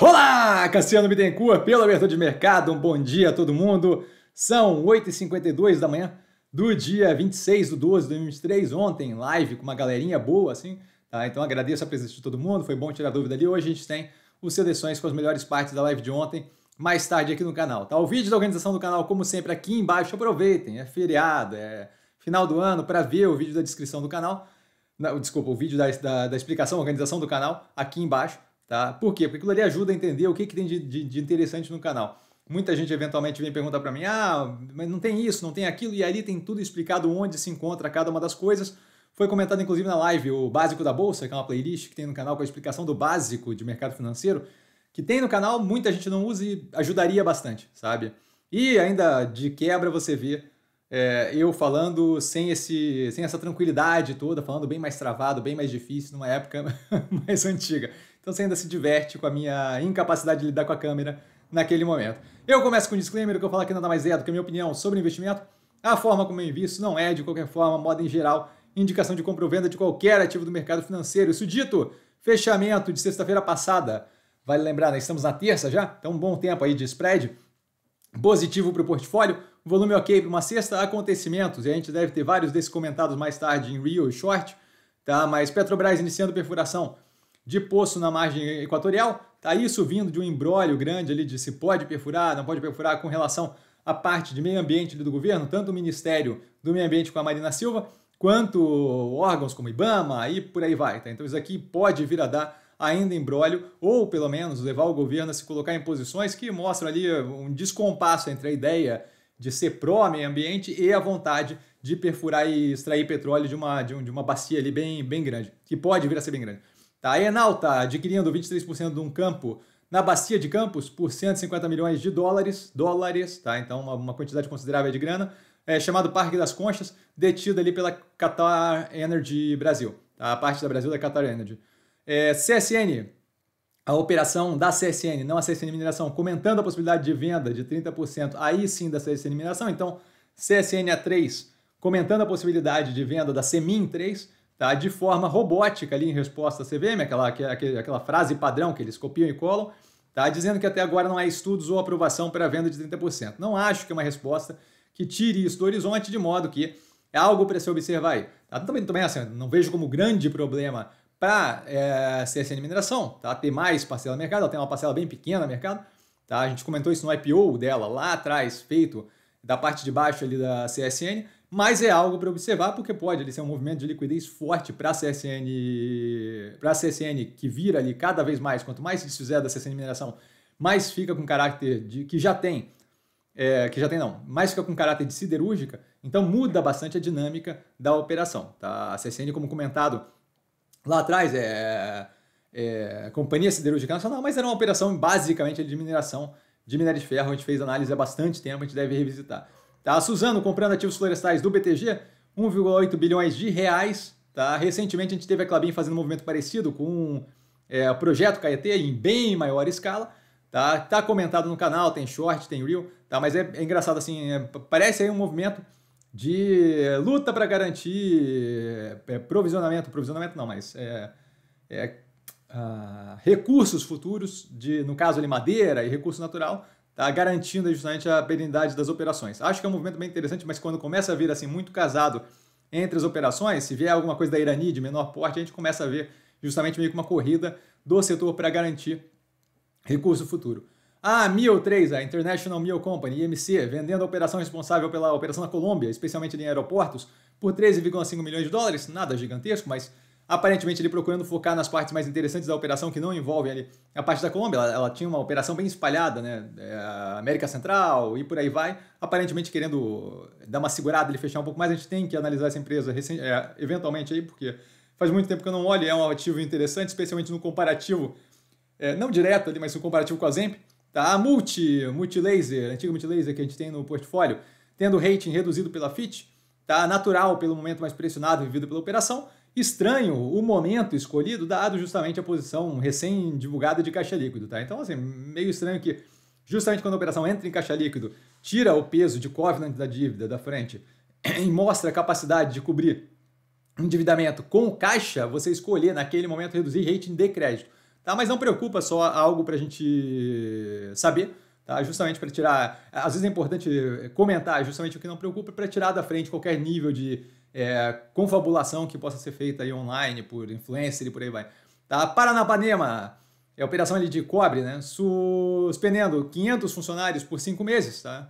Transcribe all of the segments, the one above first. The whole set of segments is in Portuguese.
Olá, Cassiano Bittencourt, pela abertura de mercado, um bom dia a todo mundo. São 8h52 da manhã do dia 26 do 12 de 2023, ontem, live com uma galerinha boa, assim, tá? Então agradeço a presença de todo mundo, foi bom tirar dúvida ali. Hoje a gente tem os seleções com as melhores partes da live de ontem, mais tarde aqui no canal, tá? O vídeo da organização do canal, como sempre, aqui embaixo, aproveitem, é feriado, é final do ano, para ver o vídeo da descrição do canal, desculpa, o vídeo da, da, da explicação, organização do canal, aqui embaixo. Tá? Por quê? Porque aquilo ali ajuda a entender o que, que tem de, de, de interessante no canal. Muita gente eventualmente vem perguntar para mim: ah, mas não tem isso, não tem aquilo, e ali tem tudo explicado onde se encontra cada uma das coisas. Foi comentado inclusive na live o Básico da Bolsa, que é uma playlist que tem no canal com a explicação do básico de mercado financeiro, que tem no canal, muita gente não usa e ajudaria bastante, sabe? E ainda de quebra você vê é, eu falando sem, esse, sem essa tranquilidade toda, falando bem mais travado, bem mais difícil, numa época mais antiga. Então você ainda se diverte com a minha incapacidade de lidar com a câmera naquele momento. Eu começo com um disclaimer que eu falo aqui nada mais é do que a minha opinião sobre investimento. A forma como eu invisto não é, de qualquer forma, moda em geral, indicação de compra ou venda de qualquer ativo do mercado financeiro. Isso dito, fechamento de sexta-feira passada. Vale lembrar, né, estamos na terça já, então um bom tempo aí de spread. Positivo para o portfólio, volume ok para uma sexta, acontecimentos, e a gente deve ter vários desses comentados mais tarde em Real e Short, tá? Mas Petrobras iniciando perfuração de poço na margem equatorial. Está isso vindo de um embrólio grande ali de se pode perfurar, não pode perfurar com relação à parte de meio ambiente do governo, tanto o Ministério do Meio Ambiente com a Marina Silva, quanto órgãos como IBAMA e por aí vai. Tá? Então isso aqui pode vir a dar ainda embrólio, ou pelo menos levar o governo a se colocar em posições que mostram ali um descompasso entre a ideia de ser pró-meio ambiente e a vontade de perfurar e extrair petróleo de uma, de, um, de uma bacia ali bem, bem grande, que pode vir a ser bem grande. Tá? A Enal está adquirindo 23% de um campo na Bacia de Campos por 150 milhões de dólares, dólares, tá? Então uma, uma quantidade considerável de grana, é, chamado Parque das Conchas, detido ali pela Qatar Energy Brasil, tá? a parte da Brasil da é Qatar Energy. É, CSN, a operação da CSN, não a CSN Mineração, comentando a possibilidade de venda de 30%, aí sim da CSN Mineração, então CSN A3 comentando a possibilidade de venda da Semin 3, tá? de forma robótica ali em resposta à CVM, aquela, é aquela, aquela frase padrão que eles copiam e colam, tá? dizendo que até agora não há estudos ou aprovação para a venda de 30%. Não acho que é uma resposta que tire isso do horizonte, de modo que é algo para se observar aí. Tá? Também, também assim, não vejo como grande problema para é, eh, CSN Mineração, tá? ter mais parcela no mercado, ela tem uma parcela bem pequena no mercado, tá? a gente comentou isso no IPO dela lá atrás, feito da parte de baixo ali da CSN, mas é algo para observar porque pode ali ser um movimento de liquidez forte para a CSN, para a CSN que vira ali cada vez mais, quanto mais se fizer da CSN mineração, mais fica com caráter de que já tem, é, que já tem não, mais fica com caráter de siderúrgica, então muda bastante a dinâmica da operação, tá? A CSN, como comentado lá atrás, é, é companhia siderúrgica nacional, mas era uma operação basicamente de mineração de minério de ferro, a gente fez análise há bastante tempo, a gente deve revisitar. Tá? A Suzano comprando ativos florestais do BTG, 1,8 bilhões de reais. Tá? Recentemente a gente teve a Clabin fazendo um movimento parecido com é, o projeto Caetê em bem maior escala. Tá? tá comentado no canal, tem short, tem reel, tá? mas é, é engraçado assim, é, parece aí um movimento de luta para garantir é, provisionamento, provisionamento não, mas é, é ah, recursos futuros, de, no caso ali madeira e recurso natural, tá garantindo justamente a perenidade das operações. Acho que é um movimento bem interessante, mas quando começa a vir assim muito casado entre as operações, se vier alguma coisa da Irani de menor porte, a gente começa a ver justamente meio que uma corrida do setor para garantir recurso futuro. A Mil 3, a International Mil Company, IMC, vendendo a operação responsável pela operação na Colômbia, especialmente em aeroportos, por 13,5 milhões de dólares, nada gigantesco, mas aparentemente ele procurando focar nas partes mais interessantes da operação que não envolvem ali a parte da Colômbia. Ela, ela tinha uma operação bem espalhada, né? É, América Central e por aí vai. Aparentemente querendo dar uma segurada, ele fechar um pouco mais. A gente tem que analisar essa empresa recente, é, eventualmente aí, porque faz muito tempo que eu não olho. É um ativo interessante, especialmente no comparativo, é, não direto ali, mas no comparativo com a Zemp. Tá? A Multi, Multilaser, antiga Multilaser que a gente tem no portfólio, tendo rating reduzido pela Fitch, tá? natural pelo momento mais pressionado vivido pela operação Estranho o momento escolhido, dado justamente a posição recém-divulgada de caixa líquido, tá? Então, assim, meio estranho que justamente quando a operação entra em caixa líquido, tira o peso de covenant da dívida da frente e mostra a capacidade de cobrir endividamento com caixa, você escolher naquele momento reduzir rating de crédito. Tá? Mas não preocupa, só algo para a gente saber, tá? justamente para tirar. Às vezes é importante comentar justamente o que não preocupa, para tirar da frente qualquer nível de é, confabulação que possa ser feita aí online por influencer e por aí vai. Tá? Paranapanema é operação ali de cobre, né? Suspendendo 500 funcionários por cinco meses, tá?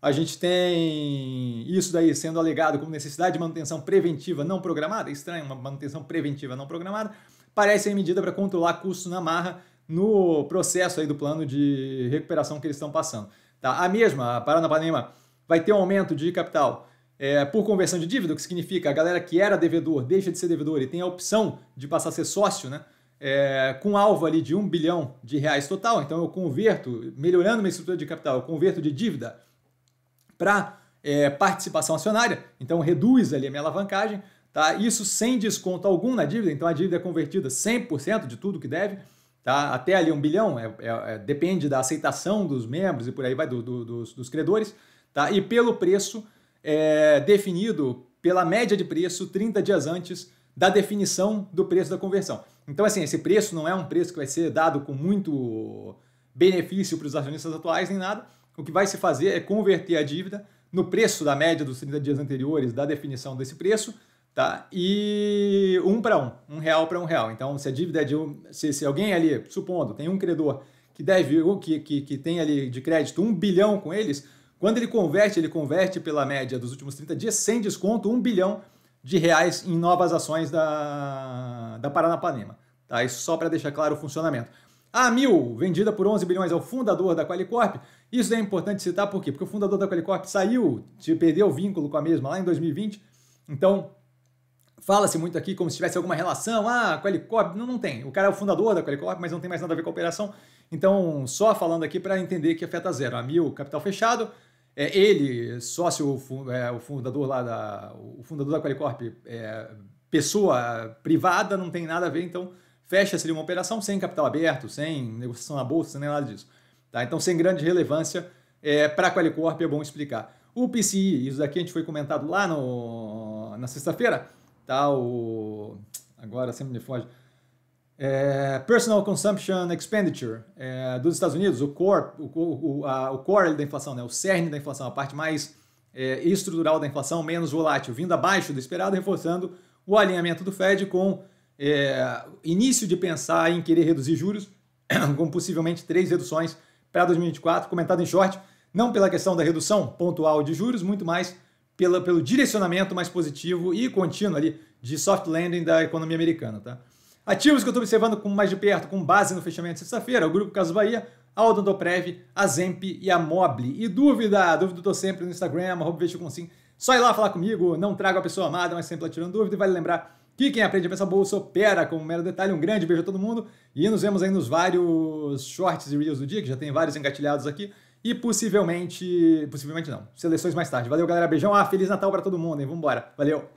A gente tem isso daí sendo alegado como necessidade de manutenção preventiva não programada. É estranho, uma manutenção preventiva não programada. Parece medida para controlar custos na marra no processo aí do plano de recuperação que eles estão passando. Tá? A mesma, a Paranapanema vai ter um aumento de capital é, por conversão de dívida, o que significa a galera que era devedor deixa de ser devedor e tem a opção de passar a ser sócio, né? É, com alvo ali de 1 bilhão de reais total, então eu converto, melhorando minha estrutura de capital, eu converto de dívida para é, participação acionária, então reduz ali a minha alavancagem, tá? Isso sem desconto algum na dívida, então a dívida é convertida 100% de tudo que deve, tá? Até ali 1 bilhão, é, é, é, depende da aceitação dos membros e por aí vai, do, do, dos, dos credores, tá? E pelo preço é definido pela média de preço 30 dias antes da definição do preço da conversão. Então, assim, esse preço não é um preço que vai ser dado com muito benefício para os acionistas atuais nem nada. O que vai se fazer é converter a dívida no preço da média dos 30 dias anteriores da definição desse preço, tá? E um para um, um real para um real. Então, se a dívida é de um, se, se alguém ali, supondo, tem um credor que deve, que, que, que tem ali de crédito um bilhão com eles, quando ele converte, ele converte pela média dos últimos 30 dias, sem desconto, um bilhão de reais em novas ações da, da Paranapanema. Tá? Isso só para deixar claro o funcionamento. A Mil, vendida por 11 bilhões ao é fundador da Qualicorp. Isso é importante citar por quê? Porque o fundador da Qualicorp saiu, perdeu o vínculo com a mesma lá em 2020. Então, fala-se muito aqui como se tivesse alguma relação. Ah, Qualicorp, não, não tem. O cara é o fundador da Qualicorp, mas não tem mais nada a ver com a operação. Então, só falando aqui para entender que afeta zero. A Mil, capital fechado. É, ele, sócio, é, o fundador lá da. O fundador da Qualicorp, é, pessoa privada, não tem nada a ver, então fecha-se uma operação sem capital aberto, sem negociação na bolsa, sem nada disso. Tá? Então, sem grande relevância é, para a Qualicorp, é bom explicar. O PCI, isso daqui a gente foi comentado lá no, na sexta-feira, tá? O, agora sempre me foge. É, Personal Consumption Expenditure é, dos Estados Unidos, o core, o, o, a, o core da inflação, né, o cerne da inflação, a parte mais é, estrutural da inflação, menos volátil, vindo abaixo do esperado, reforçando o alinhamento do Fed com é, início de pensar em querer reduzir juros, com possivelmente três reduções para 2024, comentado em short, não pela questão da redução pontual de juros, muito mais pela, pelo direcionamento mais positivo e contínuo ali de soft landing da economia americana. Tá? Ativos que eu estou observando com mais de perto, com base no fechamento de sexta-feira, o Grupo Caso Bahia, a Odontoprev, a Zemp e a Mobile. E dúvida, dúvida eu sempre no Instagram, arroba Só ir lá falar comigo, não trago a pessoa amada, mas sempre atirando tirando dúvida. E vale lembrar que quem aprende a pensar bolsa opera como um mero detalhe. Um grande beijo a todo mundo e nos vemos aí nos vários shorts e reels do dia, que já tem vários engatilhados aqui. E possivelmente, possivelmente não, seleções mais tarde. Valeu, galera. Beijão. Ah, Feliz Natal para todo mundo, hein? Vambora. Valeu.